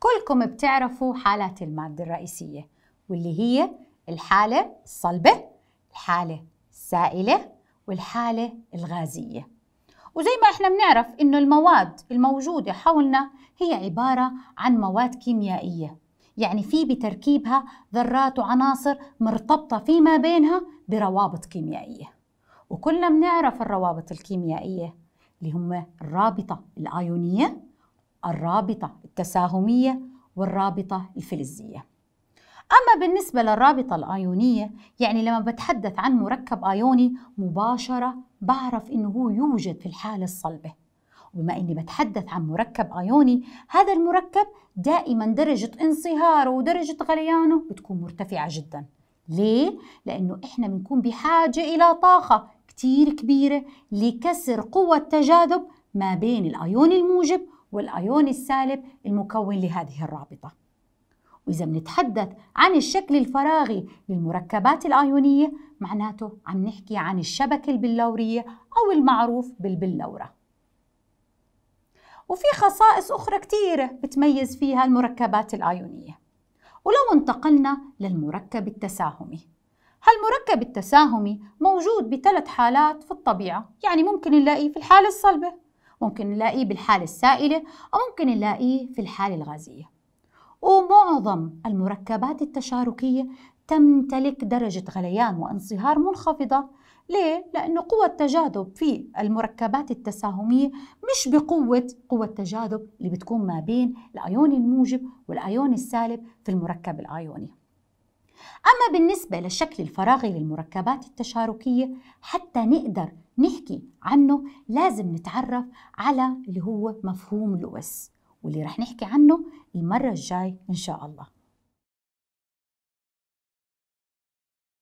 كلكم بتعرفوا حالات المادة الرئيسية واللي هي الحالة الصلبة الحالة السائلة والحالة الغازية وزي ما احنا بنعرف انه المواد الموجودة حولنا هي عبارة عن مواد كيميائية يعني في بتركيبها ذرات وعناصر مرتبطة فيما بينها بروابط كيميائية وكلنا بنعرف الروابط الكيميائية اللي هم الرابطة الآيونية الرابطة التساهمية والرابطة الفلزية أما بالنسبة للرابطة الآيونية يعني لما بتحدث عن مركب آيوني مباشرة بعرف إنه هو يوجد في الحالة الصلبة وبما إني بتحدث عن مركب آيوني هذا المركب دائما درجة انصهاره ودرجة غليانه بتكون مرتفعة جدا ليه؟ لأنه إحنا بنكون بحاجة إلى طاقة كتير كبيرة لكسر قوة تجاذب ما بين الآيون الموجب والأيون السالب المكون لهذه الرابطة وإذا بنتحدث عن الشكل الفراغي للمركبات الأيونية معناته عم نحكي عن الشبكة البلورية أو المعروف بالبلورة وفي خصائص أخرى كثيرة بتميز فيها المركبات الأيونية ولو انتقلنا للمركب التساهمي هالمركب التساهمي موجود بثلاث حالات في الطبيعة يعني ممكن نلاقيه في الحالة الصلبة ممكن نلاقيه بالحالة السائلة أو ممكن نلاقيه في الحالة الغازية ومعظم المركبات التشاركية تمتلك درجة غليان وانصهار منخفضة ليه؟ لأنه قوة التجاذب في المركبات التساهمية مش بقوة قوة التجاذب اللي بتكون ما بين الأيون الموجب والأيون السالب في المركب الأيوني أما بالنسبة للشكل الفراغي للمركبات التشاركية حتى نقدر نحكي عنه لازم نتعرف على اللي هو مفهوم لويس واللي رح نحكي عنه المرة الجاي إن شاء الله